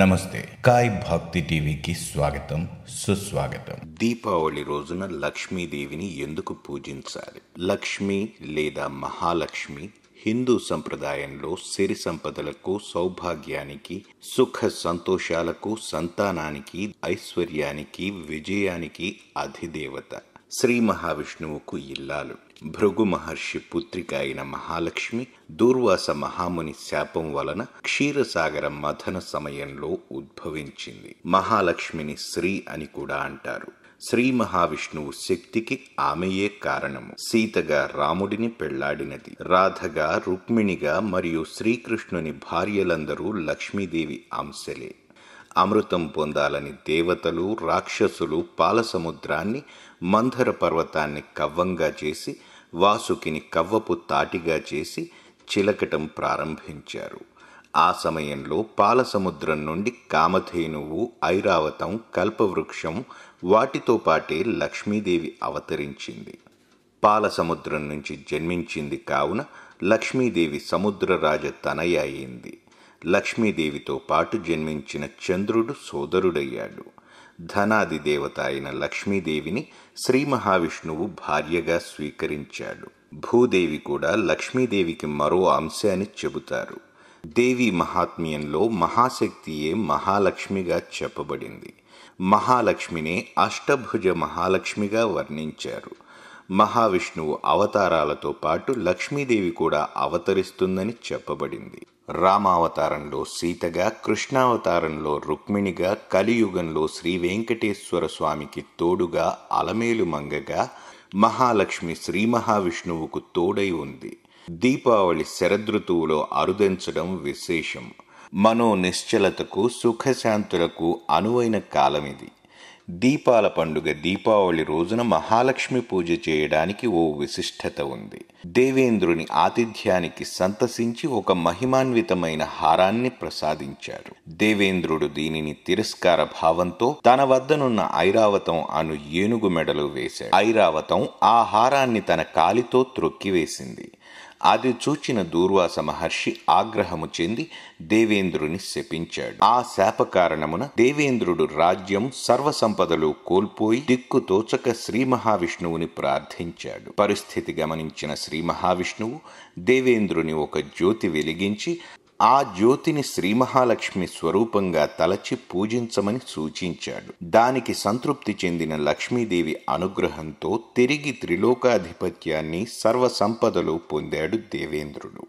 నమస్తే కాయ్ భక్తి టీవీకి స్వాగతం సుస్వాగతం దీపావళి రోజున లక్ష్మీదేవిని ఎందుకు పూజించాలి లక్ష్మి లేదా మహాలక్ష్మి హిందూ సంప్రదాయంలో సిరి సంపదలకు సౌభాగ్యానికి సుఖ సంతోషాలకు సంతానానికి ఐశ్వర్యానికి విజయానికి అధిదేవత శ్రీ మహావిష్ణువుకు ఇల్లాలు భృగు మహర్షి పుత్రిక అయిన మహాలక్ష్మి దూర్వాస మహాముని శాపం వలన క్షీరసాగర మథన సమయంలో ఉద్భవించింది మహాలక్ష్మిని శ్రీ అని కూడా అంటారు శ్రీ మహావిష్ణువు శక్తికి ఆమెయే కారణము సీతగా రాముడిని పెళ్లాడినది రాధగా రుక్మిణిగా మరియు శ్రీకృష్ణుని భార్యలందరూ లక్ష్మీదేవి అంశలే అమృతం పొందాలని దేవతలు రాక్షసులు పాలసముద్రాన్ని మంధర పర్వతాన్ని కవ్వంగా చేసి వాసుకిని కవ్వపు తాటిగా చేసి చిలకటం ప్రారంభించారు ఆ సమయంలో పాలసముద్రం నుండి కామధేనువు ఐరావతం కల్పవృక్షం వాటితో పాటే లక్ష్మీదేవి అవతరించింది పాలసముద్రం నుంచి జన్మించింది కావున లక్ష్మీదేవి సముద్రరాజ తనయ అయింది లక్ష్మీదేవితో పాటు జన్మించిన చంద్రుడు సోదరుడయ్యాడు ధనాది దేవత అయిన లక్ష్మీదేవిని శ్రీ మహావిష్ణువు భార్యగా స్వీకరించాడు భూదేవి కూడా లక్ష్మీదేవికి మరో అంశ అని చెబుతారు దేవి మహాత్మ్యంలో మహాశక్తియే మహాలక్ష్మిగా చెప్పబడింది మహాలక్ష్మినే అష్టభుజ మహాలక్ష్మిగా వర్ణించారు మహావిష్ణువు అవతారాలతో పాటు లక్ష్మీదేవి కూడా అవతరిస్తుందని చెప్పబడింది రామావతారంలో సీతగా కృష్ణావతారంలో రుక్మిణిగా కలియుగంలో శ్రీ వెంకటేశ్వర స్వామికి తోడుగా అలమేలు మంగగా మహాలక్ష్మి శ్రీ మహావిష్ణువుకు తోడై ఉంది దీపావళి శరదృతువులో అరుదెంచడం విశేషం మనో నిశ్చలతకు సుఖశాంతులకు అనువైన కాలమిది దీపాల పండుగ దీపావళి రోజున మహాలక్ష్మి పూజ చేయడానికి ఓ విశిష్టత ఉంది దేవేంద్రుని ఆతిథ్యానికి సంతసించి ఒక మహిమాన్వితమైన హారాన్ని ప్రసాదించారు దేవేంద్రుడు దీనిని తిరస్కార భావంతో తన వద్దనున్న ఐరావతం అను ఏనుగు మెడలు వేశాడు ఐరావతం ఆ హారాన్ని తన కాలితో త్రొక్కివేసింది అది చూచిన దూర్వాస మహర్షి ఆగ్రహము చెంది దేవేంద్రుని శపించాడు ఆ శాప కారణమున దేవేంద్రుడు రాజ్యం సర్వసంపదలు కోల్పోయి దిక్కు తోచక శ్రీ మహావిష్ణువుని ప్రార్థించాడు పరిస్థితి గమనించిన శ్రీ మహావిష్ణువు దేవేంద్రుని ఒక జ్యోతి వెలిగించి ఆ జ్యోతిని శ్రీ మహాలక్ష్మి స్వరూపంగా తలచి పూజించమని సూచించాడు దానికి సంతృప్తి చెందిన లక్ష్మీదేవి అనుగ్రహంతో తిరిగి త్రిలోకాధిపత్యాన్ని సర్వసంపదలు పొందాడు దేవేంద్రుడు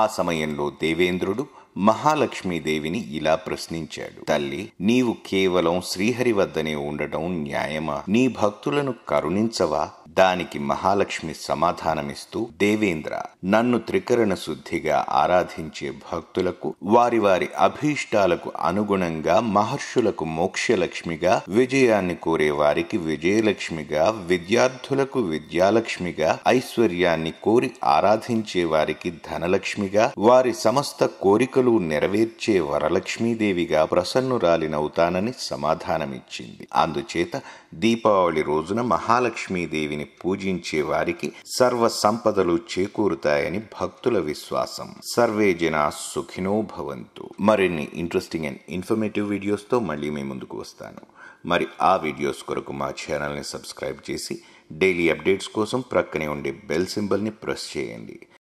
ఆ సమయంలో దేవేంద్రుడు మహాలక్ష్మీదేవిని ఇలా ప్రశ్నించాడు తల్లి నీవు కేవలం శ్రీహరి వద్దనే ఉండటం న్యాయమా నీ భక్తులను కరుణించవా దానికి మహాలక్ష్మి సమాధానమిస్తూ దేవేంద్ర నన్ను త్రికరణ శుద్ధిగా ఆరాధించే భక్తులకు వారి వారి అభీష్టాలకు అనుగుణంగా మహర్షులకు మోక్షలక్ష్మిగా విజయాన్ని కోరే వారికి విజయలక్ష్మిగా విద్యార్థులకు విద్యాలక్ష్మిగా ఐశ్వర్యాన్ని కోరి ఆరాధించే వారికి ధనలక్ష్మిగా వారి సమస్త కోరికలు కోరికలు నెరవేర్చే వరలక్ష్మీదేవిగా ప్రసన్నురాలినవుతానని సమాధానమిచ్చింది అందుచేత దీపావళి రోజున మహాలక్ష్మీదేవిని పూజించే వారికి సర్వ సంపదలు చేకూరుతాయని భక్తుల విశ్వాసం సర్వే జన సుఖినో భవంతు మరిన్ని ఇంట్రెస్టింగ్ అండ్ ఇన్ఫర్మేటివ్ వీడియోస్తో మళ్ళీ మీ ముందుకు వస్తాను మరి ఆ వీడియోస్ కొరకు మా ఛానల్ని సబ్స్క్రైబ్ చేసి డైలీ అప్డేట్స్ కోసం ప్రక్కనే ఉండే బెల్ సింబల్ని ప్రెస్ చేయండి